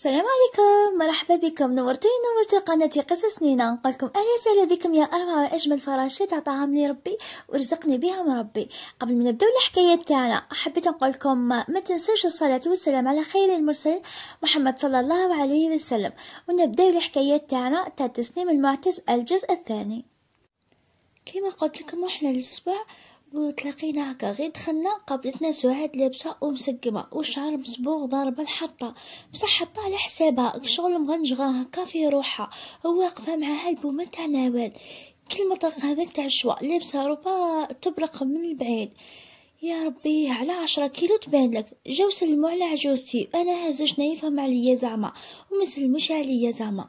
السلام عليكم مرحبا بكم نورتوني نورتو قناتي قصص نينا نقولكم اهلا وسهلا بكم يا اروع واجمل فراشات عطاهم لي ربي ورزقني بها من ربي قبل ما نبداو الحكايه تاعنا حبيت نقولكم ما تنسوش الصلاه والسلام على خير المرسل محمد صلى الله عليه وسلم ونبداو الحكايه تاعنا تاع تسنيم المعتز الجزء الثاني كما قلت لكم رحنا الاسبوع وتلاقينا هكا غير دخلنا قابلتنا سعاد لابسه ومسقمه وشعر مصبوغ ضاربه الحطه بصح حطه على حسابها شغل مغنجغه هكا في روحها واقفه معاها البومه تاع نوال كل مطرق هذاك تاع الشواء لابسه روبا تبرق من البعيد يا ربي على عشرة كيلو تبان لك جو سلموا على عجوزتي انا هزش نايفهم عليا زعما ومسلموش عليا زعما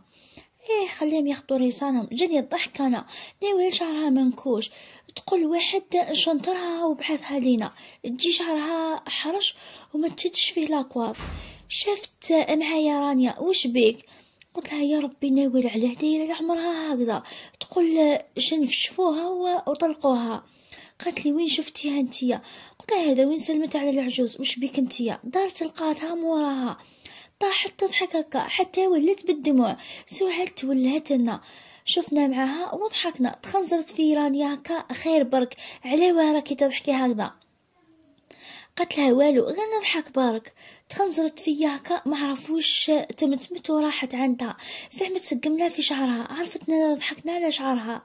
ايه خليهم ياخدوا رصانهم جاني الضحك انا ناوي شعرها منكوش تقول واحد شنطرها وبحثها لينا تجي شعرها حرش وما تشدش فيه لاكواف شفت معايا رانيا وش بيك قلت لها يا ربي ناول عليه دايره لعمرها هكذا تقول شنفشفوها وطلقوها قالت لي وين شفتيها انتيا قلت لها هذا وين سلمت على العجوز وش بيك انتيا دارت لقاتها موراها طاحت تضحك هكا حتى ولات بالدموع سهلت ولات لنا شفنا معاها وضحكنا تخنزرت في رانيا هكا خير برك على راكي تضحكي هكذا قالت لها والو غير نضحك برك تخنزرت فيا هكا ما عرفوش تمتمت وراحت عندها زعما تسقم لها في شعرها عرفتنا ضحكنا على شعرها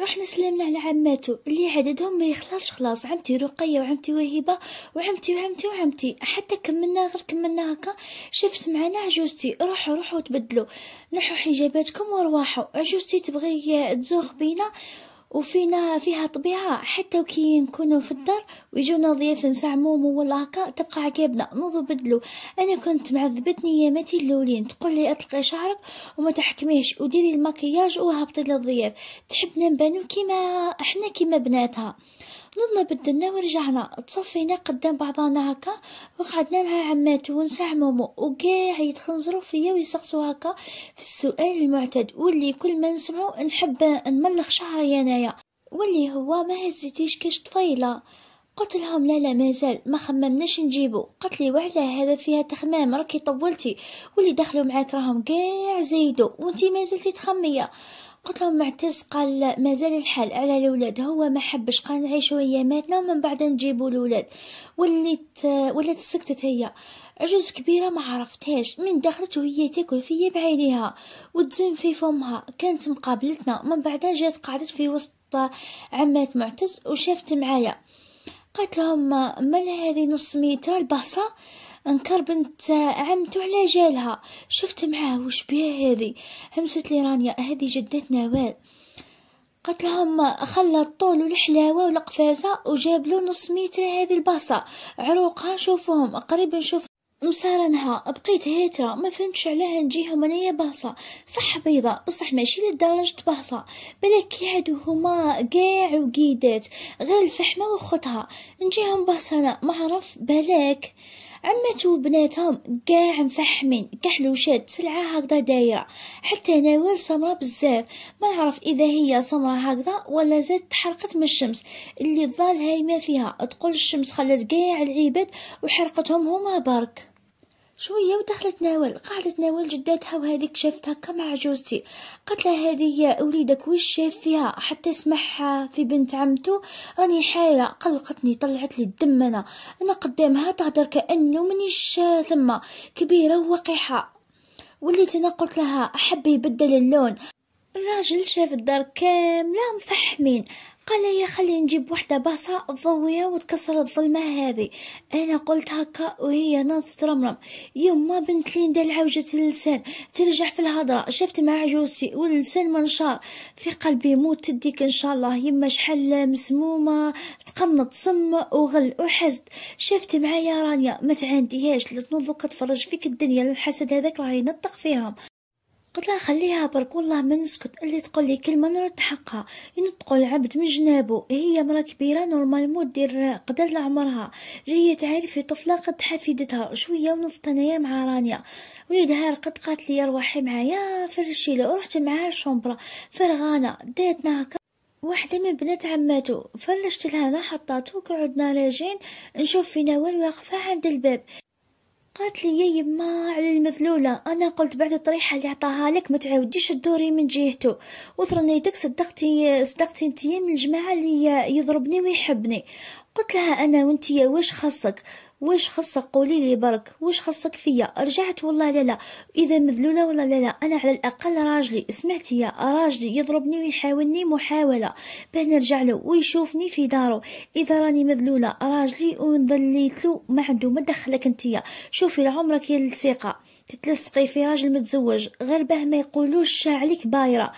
رحنا سلمنا على عماته اللي عددهم ما يخلص خلاص عمتي رقية وعمتي وهيبة وعمتي وعمتي وعمتي حتى كملنا غير كملنا هكا شفت معنا عجوزتي روحوا روحوا تبدلوا نحوا حجاباتكم وارواحوا عجوزتي تبغي تزوغ بينا وفينا فيها طبيعة حتى وكي نكونوا في الدار ويجونا ضياف نسعمومو ولا هكا تبقى عكابنا نوضو بدلو أنا كنت معذبتني يا متي اللولين تقول لي أطلقي شعرك وما تحكميش وديري المكياج وهبطي للضياف تحبنا نبانو كيما احنا كيما بناتها نضنا بدلنا ورجعنا تصفينا قدام بعضانا هكا وقعدنا مع عماتو ونساع مومو وكاع يتخنزرو فيا ويسقسو هكا في السؤال المعتاد واللي كل ما نسمعو نحب نملخ شعري انايا واللي هو ما هزيتيش كاش طفيله قلت لهم لا لا مازال ما خممناش نجيبو قلت لي وعلى هذا فيها تخمام راكي طولتي واللي دخلوا معاك راهم كاع زايدو وانتي مازلتي تخميه لهم معتز قال مازال الحال على الأولاد هو ما حبش قال نعيشوا أياماتنا ومن بعد نجيبوا الأولاد وليت ولات سكتت هي عجوز كبيرة ما عرفتهاش من دخلت وهي تاكل فيا بعينيها وتزن في فمها كانت مقابلتنا من بعدها جات قعدت في وسط عمات معتز وشافت معايا قالت لهم ما هذه نص ميترا الباصة انكر بنت عمته على جالها شفت معاه وش بيه هذه همست لي رانيا هذه جدتنا نوال قلت لهم خلى الطول والحلاوة والقفازة وجاب له نص متر هذه الباصة عروقها نشوفهم قريب نشوف مسارنها بقيت هاترة ما فهمتش علاه نجيهم انايا باصة صح بيضة بصح ماشي للدرجة باصة بلاك يعدو هما قاع وقيدات غير الفحمة وخطها نجيهم باصة انا معرف بلاك عمته وبناتهم كاع مفحمين كحلوشات سلعة هكذا دايرة حتى نوال سمراء بزاف ما نعرف إذا هي سمراء هكذا ولا زاد تحرقت من الشمس اللي ظال هايمة فيها تقول الشمس خلت كاع العباد وحرقتهم هما برك شويه ودخلت نوال قعدت نوال جداتها وهذيك شافتها كما عجوزتي قالت لها هذه وليدك وش شاف فيها حتى سمعها في بنت عمته راني حايره قلقتني طلعت لي الدم انا انا قدامها تهدر كانه منيش آه، ثم كبيره ووقحه وليت انا قلت لها احب يبدل اللون الراجل شاف الدار كاملة مفحمين قال لي خلي نجيب وحده باصه ضويه وتكسر الظلمه هذه انا قلت هكا وهي ناضت ترمرم يما بنت لين دار عوجه اللسان ترجع في الهضره شفت مع عجوزتي واللسان منشار في قلبي موت تديك ان شاء الله يما شحال مسمومه تقنط سم وغل وحزد شفت معايا رانيا ما تعانديهاش لتنوض تفرج فيك الدنيا للحسد هذاك راه ينطق فيهم قلت لها خليها برك والله ما نسكت اللي تقول لي كلمه نرد حقها ينطقوا العبد من جنابه إيه هي مرا كبيره نورمالمون دير قدر عمرها جايه في طفله قد حفيدتها شويه ونفط انايا مع رانيا وليدها رقد قالت لي روحي معايا في الرشيله ورحت معاها الشومبرا فرغانه داتنا هكا واحدة من بنات عماتو فرشت لها حطاتو قعدنا راجعين نشوف في نوال واقفة عند الباب قالت لي يا يما على المذلولة أنا قلت بعد الطريحة اللي عطاها لك ما تعاوديش تدوري من جهته وثرني يدك صدقتي صدقتي انتي من الجماعة اللي يضربني ويحبني قلت لها أنا وانتي واش خاصك واش خصك قولي لي برك واش خصك فيا رجعت والله لا لا اذا مذلوله ولا لا لا انا على الاقل راجلي سمعتي يا راجلي يضربني ويحاولني محاوله باه نرجع له ويشوفني في دارو اذا راني مذلوله راجلي وانضليت له ما عنده ما دخلك انتيا شوفي لعمرك يا اللصيقه تتلصقي في راجل متزوج غير باه ما يقولوش عليك بايره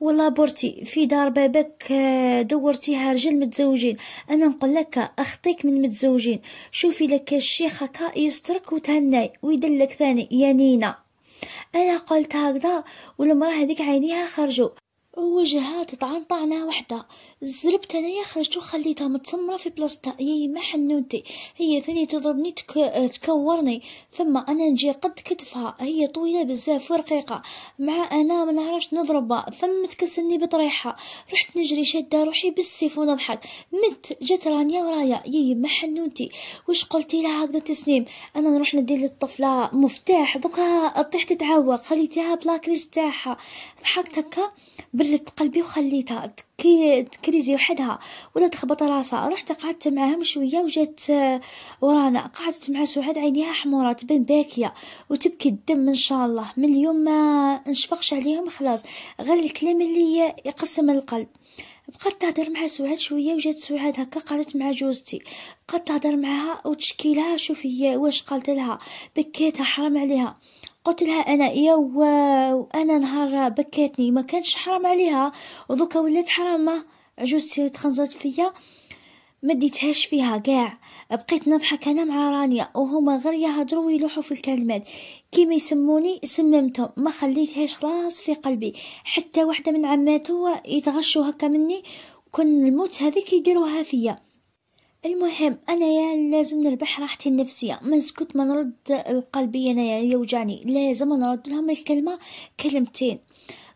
والله بورتي في دار بابك آه، دورتيها رجال متزوجين انا نقول لك اخطيك من متزوجين شوفي لك الشيخ هكا يسترك وتهناي ويدلك ثاني يا نينا انا قلت هكذا والمراه هذيك عينيها خرجوا وجهها تطعن طعنة واحدة زربت انايا خرجت وخليتها متسمرة في بلاصتها هي ما حنوتي هي ثاني تضربني تك... تكورني ثم انا نجي قد كتفها هي طويلة بزاف ورقيقة مع انا ما نعرفش نضربها ثم تكسلني بطريحة رحت نجري شادة روحي بالسيف ونضحك مت جات رانيا ورايا يي ما حنوتي وش قلتي لها هكذا تسنيم انا نروح ندي للطفلة مفتاح دوكا طيح تتعوق خليتيها بلاكريس تاعها ضحكت هكا جبلت قلبي وخليتها تكي تكريزي وحدها ولا تخبط راسها رحت قعدت معاهم شويه وجات آه، ورانا قعدت مع سعاد عينيها حموره تبان باكيه وتبكي الدم ان شاء الله من اليوم ما نشفقش عليهم خلاص غير الكلام اللي يقسم القلب بقات تهضر مع سعاد شويه وجات سعاد هكا قالت مع جوزتي بقات تهضر معها وتشكي لها شوفي واش قالت لها بكيتها حرام عليها قلت لها انا يا وانا نهار بكاتني ما كانش حرام عليها ودوكا ولات حرامه عجوز تخنزرت فيا ما ديتهاش فيها كاع بقيت نضحك انا مع رانيا وهما غير يهضروا ويلوحوا في الكلمات كيما يسموني سممتهم ما خليتهاش خلاص في قلبي حتى واحده من عماتو يتغشوا هكا مني كن الموت هذيك يديروها فيا المهم انا يا لازم نربح راحتي النفسيه ما نسكت ما نرد القلبيه انا يوجعني لازم نرد لهم الكلمه كلمتين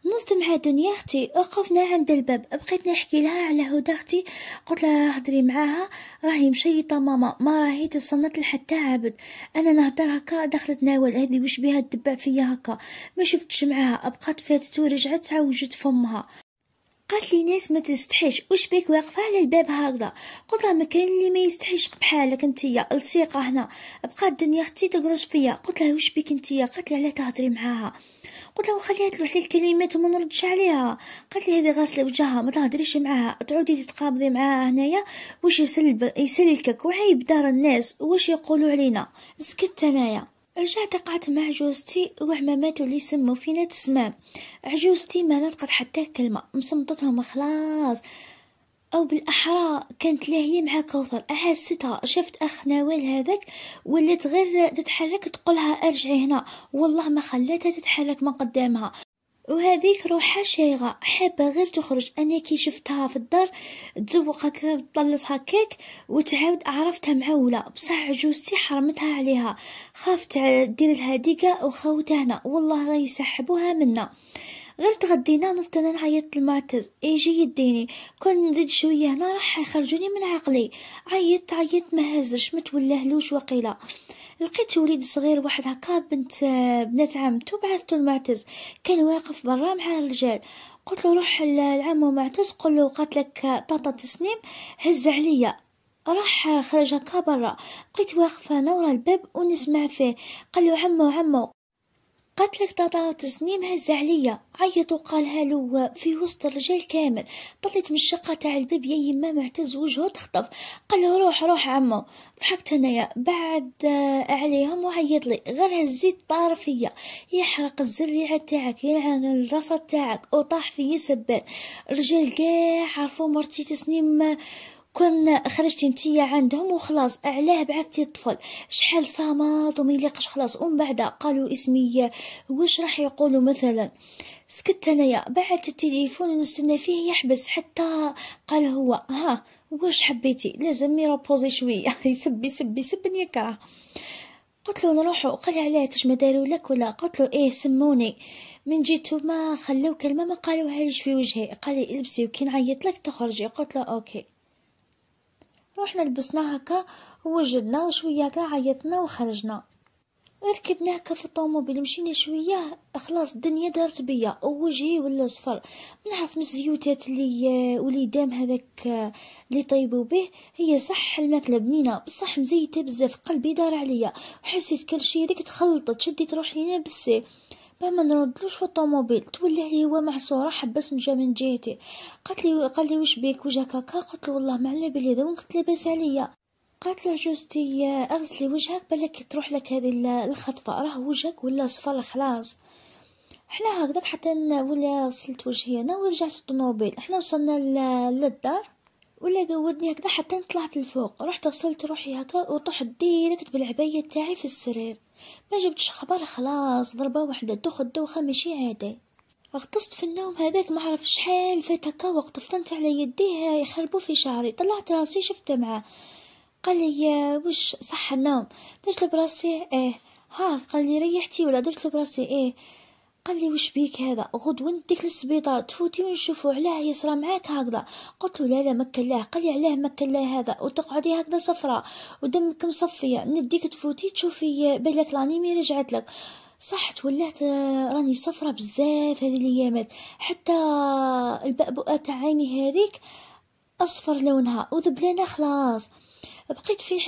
نصت مع دنيا اختي وقفنا عند الباب بقيت نحكي لها على هدى اختي قلت لها هضري معاها راهي مشيطه ماما ما راهي تصنت لحتى عبد انا نهضر هكا دخلت ناول هذه وش بها تدبع فيا هكا ما شفتش معاها بقات فاتت ورجعت عوجت فمها قالت لي ناس ما تستحيش واش بك واقفه على الباب هكذا قلت لها كاين اللي ما يستحيش بحالك يا لصيقه هنا بقى الدنيا اختي تقرص فيا قلت لها واش بك يا قالت لي لا تهضري معاها قلت لها وخليها تلوح لي الكلمات وما نردش عليها قالت لي هذه غاسله وجهها ما تهضريش معاها تعودي تتقابضي معاها هنايا واش يسلب يسلكك وعيب دار الناس واش يقولوا علينا سكت انايا رجعت قعدت مع جوزتي وعماماتو اللي سمو فينا تسمام عجوزتي ما نطقت حتى كلمة مصمتتهم خلاص أو بالأحرى كانت لا هي مع كوثر أحستها شفت أخ ناويل هذاك ولات غير تتحرك تقولها أرجعي هنا والله ما خلاتها تتحرك من قدامها وهذيك روحها شايغه حابه غير تخرج انا كي شفتها في الدار تزوق هكا تطلص هكاك وتعاود عرفتها معوله بصح عجوزتي حرمتها عليها خافت دير لها ديكا وخاوتها هنا والله راه يسحبوها منا غير تغدينا نضت انا نعيط للمعتز يجي يديني كون نزيد شويه هنا راح يخرجوني من عقلي عيطت عيطت ما هزش ما تولهلوش وقيله لقيت وليد صغير واحد هكا بنت آه، بنات عمتو بعثتو لمعتز كان واقف برا مع الرجال قلت له روح لعمو معتز قل له لك طاطا تسنيم هز عليا راح خرج هكا برا بقيت واقفه انا ورا الباب ونسمع فيه قال له عمو عمو قالت لك دادا وتزني مهزة عليا عيط وقالها له في وسط الرجال كامل طليت من الشقة تاع الباب يا يما معتز وجهه تخطف قال له روح روح عمو ضحكت انايا بعد عليهم وعيط لي غير هزيت طار فيا يحرق الزريعة تاعك يلعن الرصد تاعك وطاح فيا سبان الرجال كاع عرفو مرتي تسنيم كون خرجتي نتيا عندهم وخلاص علاه بعثتي الطفل شحال صامات وما يليقش خلاص ومن بعد قالوا اسمي واش راح يقولوا مثلا سكت انايا بعت التليفون ونستنى فيه يحبس حتى قال هو ها واش حبيتي لازم يروبوزي شويه يسب يسب يسب يكره قلت له نروحوا قال علاه كش ما داروا لك ولا قلت له ايه سموني من جيت ما خلو كلمه ما قالوها ليش في وجهي قال لي البسي وكي نعيط لك تخرجي قلت له اوكي روحنا لبسنا هكا ووجدنا وشويه كاع عيطنا وخرجنا ركبنا هكا في الطوموبيل مشينا شويه خلاص الدنيا دارت بيا وجهي ولا صفر نعرف من الزيوتات اللي آه، ولي دام هذاك آه، اللي طيبوا به هي صح الماكله بنينه بصح مزيته بزاف قلبي دار عليا وحسيت كل شيء هذيك تخلطت شديت روحي انا باه ما نردلوش في الطوموبيل تولى لي هو محصوره حبس مشى من جهتي قالت لي قال لي واش بيك وجهك هكا قلت له والله ما على بالي دابا كنت لاباس عليا قالت له جوستي اغسلي وجهك بالك تروح لك هذه الخطفه راه وجهك ولا صفر خلاص حنا هكذاك حتى ولا غسلت وجهي انا ورجعت الطوموبيل حنا وصلنا للدار ولا قودني هكذا حتى طلعت الفوق رحت غسلت روحي هكا وطحت ديريكت بالعبايه تاعي في السرير ما جبتش خبر خلاص ضربة واحدة دوخ الدوخة ماشي عادي غطست في النوم هذاك ما عرف شحال فات هكا وقت فطنت على يديها يخربو في شعري طلعت راسي شفت معاه قال لي وش صح النوم درت له براسي ايه ها قال لي ريحتي ولا درت له براسي ايه قال لي وش بيك هذا غدوة نديك للسبيطار تفوتي ونشوفو علاه يصرى معاك هكذا قلت له لا لا مكلاه قال لي علاه مكلاه هذا وتقعدي هكذا صفراء ودمك مصفيه نديك تفوتي تشوفي بالك لانيمي رجعت لك صح تولات آه، راني صفراء بزاف هذه الايامات حتى البأبؤة تاع عيني هذيك اصفر لونها وذبلانه خلاص بقيت في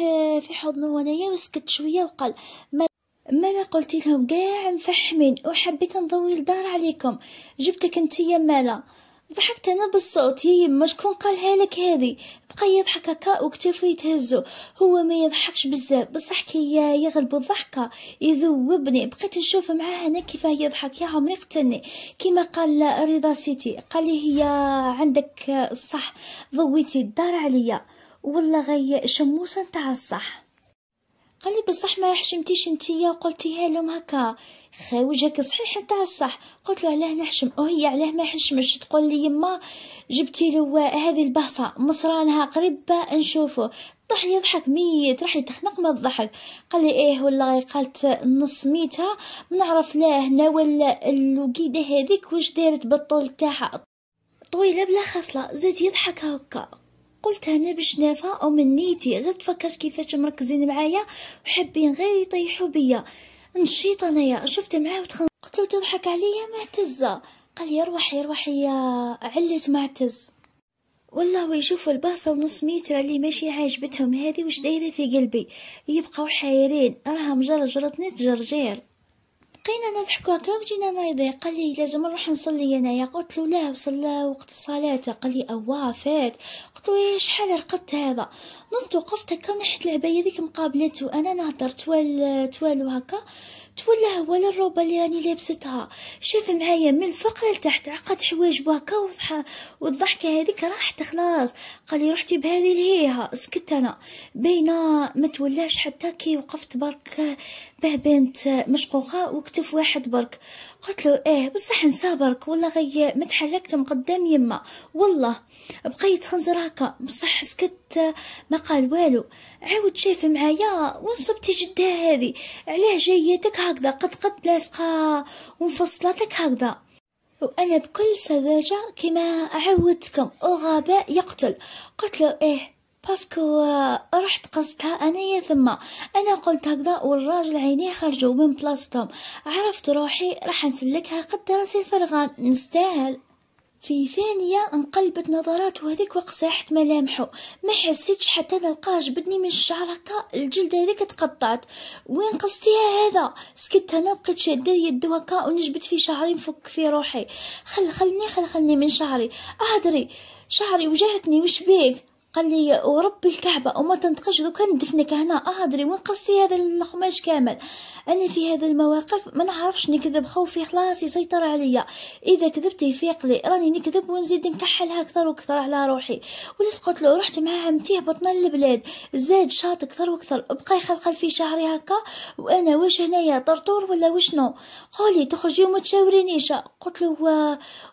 في حضنه وانايا وسكت شويه وقال ما ما لا قلت لهم كاع مفحمين وحبيت نضوي الدار عليكم جبتك انت يا مالا ضحكت انا بالصوت يا يما شكون قالها لك هذه بقى يضحك هكا وكتافو يتهزو هو ما يضحكش بزاف بصح كي يغلبو الضحكه يذوبني بقيت نشوف معاه انا كيفاه يضحك يا عمري قتلني كيما قال رضا سيتي قال لي هي عندك الصح ضويتي الدار عليا والله غي شموسه نتاع الصح قال لي بصح ما حشمتيش انتيا وقلتيها لهم هكا خاوجك صحيح تاع الصح قلت له علاه نحشم او هي علاه ما حشمش تقول لي يما جبتي له هذه البهصه مصرانها قريب نشوفه طاح يضحك ميت راح يتخنق من الضحك قال لي ايه والله قالت نص ميتها نعرف لاه ناول الوقيده هذيك واش دارت بالطول تاعها طويله بلا خصله زاد يضحك هكا قلت انا باش نافه امنيتي غير تفكرت كيفاش مركزين معايا وحابين غير يطيحوا بيا نشيط انايا شفت معاه وتخن قلت له تضحك عليا معتزه قال لي روحي روحي علت معتز والله يشوفوا الباصه ونص متر اللي ماشي عاجبتهم هذه وش دايره في قلبي يبقاو حيرين راها مجرجرتني تجرجير بقينا نضحكوا هكا وجينا نايضة قال لي لازم نروح نصلي انايا قلت له لا وصلى وقت صلاته قال لي اواه فات قلت له إيه، شحال رقدت هذا نضت وقفت هكا نحت العبايه ذيك مقابلته انا نهضر توال توال هكا تولى هو الروبة اللي راني لابستها شاف معايا من الفوق لتحت عقد حوايج وفحا والضحكه هذيك راحت خلاص قالي رحتي بهذه لهيها سكت انا بينا ما تولاش حتى كي وقفت برك باه بنت مشقوقه وكتف واحد برك قلت له ايه بصح نسى برك والله غي ما تحركت من قدام يما والله بقيت خنزر هكا بصح سكت حتى ما قال والو عاود شاف معايا ونصبتي جدا جدة هذه علاه جايتك هكذا قد قد لاصقة ومفصلتك هكذا وأنا بكل سذاجة كما عودتكم وغباء يقتل قلت له إيه باسكو رحت قصتها انايا ثم انا قلت هكذا والراجل عينيه خرجوا من بلاصتهم عرفت روحي راح نسلكها قد راسي الفرغان نستاهل في ثانية انقلبت نظراته هذيك وقصحت ملامحه ما حسيتش حتى نلقاه جبدني من هكا الجلد هذيك تقطعت وين قصتيها هذا سكت انا بقيت شادة يد هكا ونجبت في شعري نفك في روحي خل خلني خل خلني من شعري اهدري شعري وجعتني وش بيك قال لي وربي الكعبة وما تنطقش لو كان هنا أهدري وين قصتي هذا القماش كامل أنا في هذا المواقف ما نعرفش نكذب خوفي خلاص يسيطر عليا إذا كذبت يفيق لي راني نكذب ونزيد نكحلها أكثر وأكثر على روحي ولات قلت له رحت مع عمتي بطنا البلاد زاد شاط أكثر وأكثر بقى يخلخل في شعري هكا وأنا واش هنايا طرطور ولا وشنو قولي تخرجي وما تشاورينيش قلت له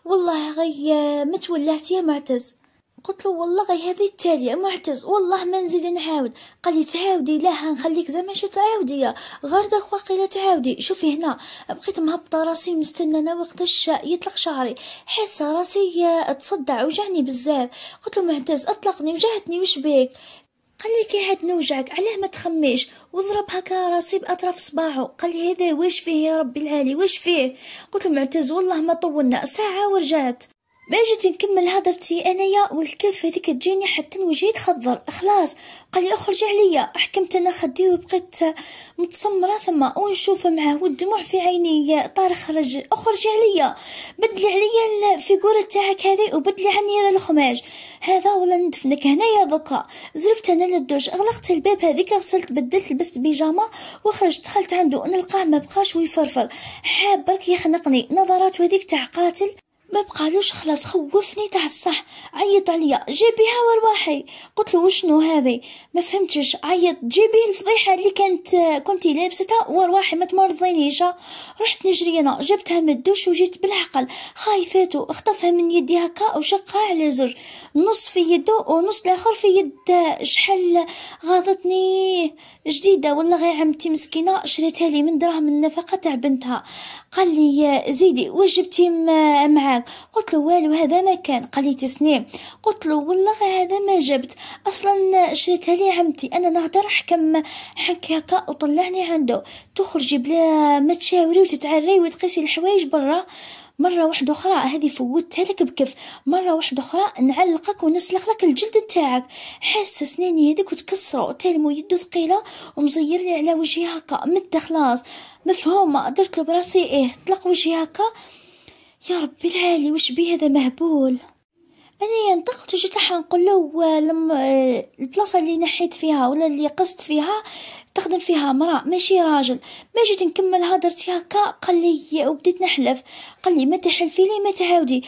والله غي متولهت يا معتز قلت له والله غي هذه التالية معتز والله ما نزيد نعاود قال لي تعاودي لا نخليك زعما شي تعاودي داك واقيلا تعاودي شوفي هنا بقيت مهبطه راسي مستنى انا وقتاش يطلق شعري حاسه راسي آه، تصدع وجعني بزاف قلت له معتز اطلقني وجعتني وش بيك قال لي كي عاد نوجعك علاه ما تخميش وضرب هكا راسي باطراف صباعه قال لي هذا واش فيه يا ربي العالي واش فيه قلت له معتز والله ما طولنا ساعه ورجعت ما جيت نكمل هضرتي انايا والكف هذيك تجيني حتى وجهي تخضر خلاص قال لي اخرج عليا حكمت انا خدي وبقيت متسمره ثم ونشوف معاه والدموع في عيني طار خرج اخرج عليا بدلي عليا الفيغور تاعك هذه وبدلي عني هذا الخماج هذا ولا ندفنك هنايا دوكا زربت انا للدوش غلقت الباب هذيك غسلت بدلت لبست بيجامه وخرجت دخلت عنده نلقاه ما بقاش ويفرفر حاب برك يخنقني نظرات هذيك تاع قاتل ما بقالوش خلاص خوفني تاع الصح عيط عليا جيبيها وارواحي قلت له وشنو هذه ما فهمتش عيط جيبي الفضيحه اللي كانت كنتي لابستها ورواحي ما تمرضينيش رحت نجري انا جبتها من الدوش وجيت بالعقل خايفاتو اخطفها من يدي هكا وشقها على زوج نص في يده ونص الاخر في يد شحال غاضتني جديده ولا غير عمتي مسكينه شريتها لي من دراهم النفقه تاع بنتها قال لي زيدي وجبتي جبتي معاك كان قلت له والو هذا ما كان قال لي تسنيم قلت له والله هذا ما جبت اصلا شريتها لي عمتي انا نهضر حكم حك هكا وطلعني عنده تخرجي بلا ما تشاوري وتتعري وتقيسي الحوايج برا مرة واحدة أخرى هذه فوتها لك بكف مرة واحدة أخرى نعلقك ونسلخ لك الجلد تاعك حاسة سناني هذيك وتكسرو تلمو يدو ثقيلة ومزير لي على وجهي هكا مد خلاص مفهومة درت له براسي إيه طلق وجهي هكا يا ربي العالي وش بيه هذا مهبول انا نطقت وجيت راح نقول له لما آه، البلاصه اللي نحيت فيها ولا اللي قصت فيها تخدم فيها مرأة ماشي راجل ما جيت نكمل هضرتي هكا قال لي وبديت نحلف قال لي ما تحلفي لي ما تعاودي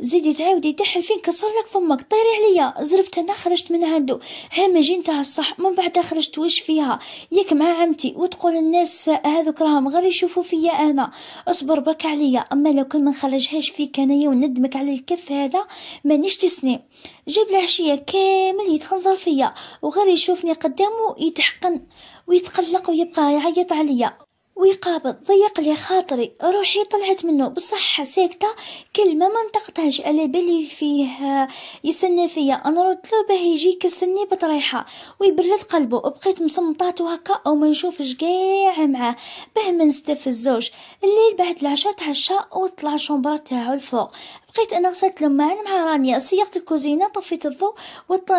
زيدي تعاودي فين كسر لك فمك طيري عليا زربت انا خرجت من عندو همجي نتاع الصح من بعدها خرجت وش فيها ياك مع عمتي وتقول الناس هذوك راهم غير يشوفوا فيا انا اصبر برك عليا اما لو كان ما نخرجهاش فيك انايا وندمك على الكف هذا مانيش تسني جاب العشيه كامل يتخنزر فيا وغير يشوفني قدامه يتحقن ويتقلق ويبقى يعيط عليا ويقابض ضيق لي خاطري روحي طلعت منه بصحة ساكتة كلمة ما نطقتهاش على بالي فيه يسنى فيا رد له باه يجي كسني بطريحة ويبرد قلبه بقيت مصمطات وهكا او ما نشوفش كاع معاه باه ما نستفزوش الليل بعد العشاء تعشى وطلع شومبرا تاعو الفوق لقيت انا غسلت لمان مع رانيا سيقت الكوزينه طفيت الضو وط...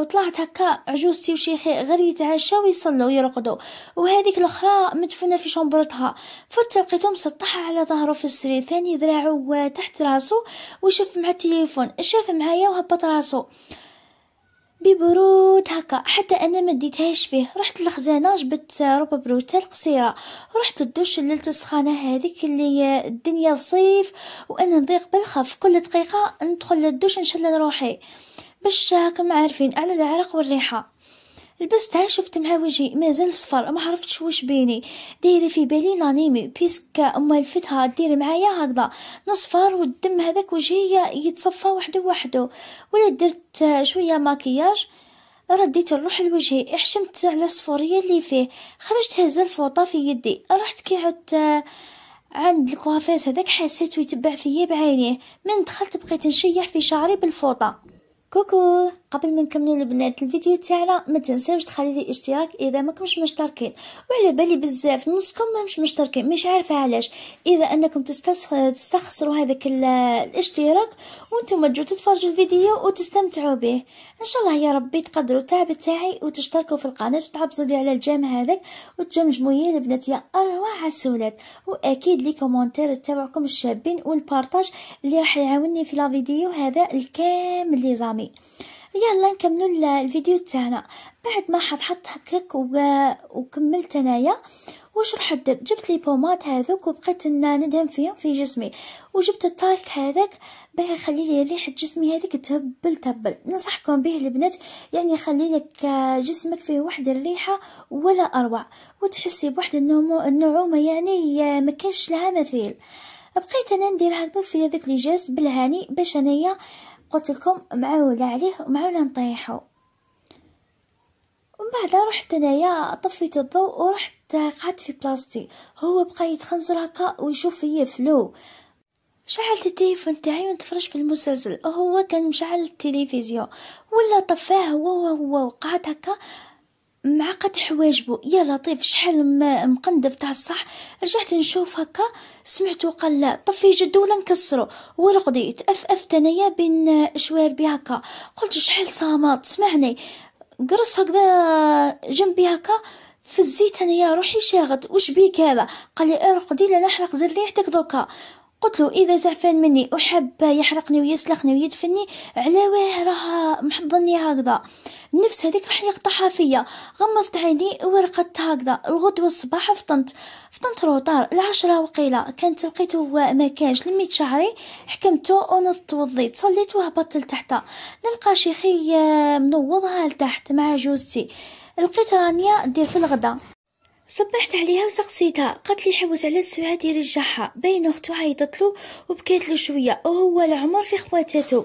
وطلعت هكا عجوزتي وشيخي غير يتعشاو ويصلوا ويرقدوا وهذيك الاخرى مدفونه في شنبرتها فت لقيتهم مسطح على ظهره في السرير ثاني ذراعو تحت راسو وشاف مع التليفون شاف معايا وهبط راسو ببرود هكا حتى انا ما ديتهاش فيه رحت للخزانه جبت ربع بروتال قصيره رحت للدوش ليله السخانه هذيك اللي الدنيا صيف وانا نضيق بالخف كل دقيقه ندخل للدوش نشلل روحي باش هاكم عارفين على العرق والريحه لبستها شفت مع وجهي مازال صفر ما عرفتش واش بيني دايره في بالي لانيمي بيسك اما لفتها دير معايا هكذا نصفر والدم هذاك وجهي يتصفى وحده وحده ولا درت شويه ماكياج رديت الروح لوجهي احشمت على الصفورية اللي فيه خرجت هز الفوطة في يدي رحت كي عدت عند الكوافيس هذاك حسيت ويتبع فيا بعينيه من دخلت بقيت نشيح في شعري بالفوطة كوكو قبل ما نكملوا البنات الفيديو تاعنا ما تنساوش تخلي لي اشتراك اذا ما كنتمش مشتركين وعلى بالي بزاف نصكم ماهمش مشتركين مش عارفه علاش اذا انكم تستخسروا هذاك الاشتراك وانتم تجوا تتفرجوا الفيديو وتستمتعوا به ان شاء الله يا ربي تقدروا التعب تاعي وتشتركوا في القناه وتعبزوا لي على الجام هذاك وتجمجموا لي البنات يا اروع السولات واكيد لي كومونتير تاعكم الشابين والبارطاج اللي راح يعاونني في لا فيديو هذا الكامل لي زامي شوي يلا نكملوا الفيديو تاعنا بعد ما حتحط هكاك وكملت انايا واش راح دير جبت لي بومات هذوك وبقيت ندهن فيهم في جسمي وجبت التالك هذاك باه يخلي لي ريحه جسمي هذيك تهبل تهبل ننصحكم به البنات يعني يخلي لك آه، جسمك فيه واحد الريحه ولا اروع وتحسي بواحد النعومه يعني آه، ما لها مثيل بقيت انا ندير هكذا في هذاك لي جيست بالهاني باش انايا قلت لكم معولة عليه ومعولة نطيحه ومن بعد رحت انايا طفيت الضوء ورحت قعدت في بلاصتي هو بقى يتخنزر هكا ويشوف فيا فلو شعلت التليفون تاعي ونتفرج في المسلسل هو كان مشعل التلفزيون ولا طفاه هو هو وقعد هكا معقد حواجبو يا لطيف شحال مقندف تاع الصح رجعت نشوف هكا سمعتو قال لا طفي جدو ولا نكسرو ورقدي تأفأفت انايا بين شواربي هكا قلت شحال صامات سمعني قرص هكذا جنبي هكا في الزيت انايا روحي شاغط وش بيك هذا قال لي ارقدي لا نحرق زريحتك دركا قلت له اذا زعفان مني احب يحرقني ويسلخني ويدفني على واه راه محضني هكذا النفس هذيك راح يقطعها فيا غمضت عيني ورقدت هكذا الغد الصباح فطنت فطنت روطار العشرة وقيلة كانت لقيته ما كانش لميت شعري حكمته ونضت وضيت صليت وهبطت لتحت نلقى شيخي آه، منوضها لتحت مع جوزتي لقيت رانيا دير في الغدا صبحت عليها وسقسيتها قالت لي حوز على السعاد يرجعها باين اختو عيطت له وبكيت له شويه وهو العمر في خواتاتو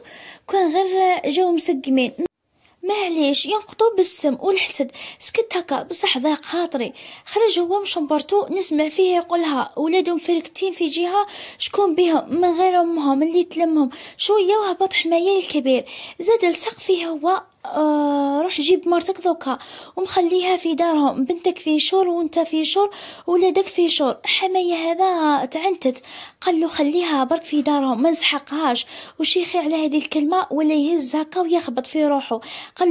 كان غير جاو مسقمين معليش ينقطو بالسم والحسد سكت هكا بصح ضاق خاطري خرج هو مشمبرتو نسمع فيه يقولها ولادهم فركتين في جهه شكون بهم من غير امهم اللي تلمهم شويه وهبط حمايه الكبير زاد لصق فيه هو آه، روح جيب مرتك دوكا ومخليها في دارهم بنتك في شور وانت في شور ولادك في شور حمية هذا تعنتت قال له خليها برك في دارهم ما نزحقهاش وشيخي على هذه الكلمة ولا يهز هكا ويخبط في روحه قال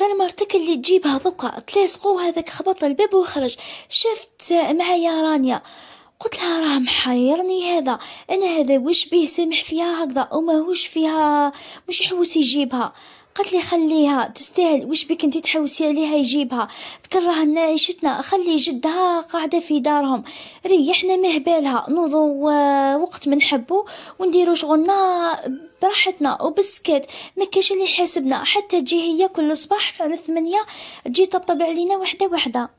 غير مرتك اللي تجيبها دوكا تلاصقو هذاك خبط الباب وخرج شفت معايا رانيا قلت لها راه محيرني هذا انا هذا وش بيه سامح فيها هكذا وما هوش فيها مش يحوس يجيبها قالت لي خليها تستاهل وش بك انت تحوسي عليها يجيبها تكره لنا عيشتنا خلي جدها قاعده في دارهم ريحنا مهبالها نوضو آه، وقت ما نحبو ونديرو شغلنا براحتنا وبسكت ما كاش اللي حاسبنا حتى تجي هي كل صباح على الثمانية تجي طبطب علينا وحده وحده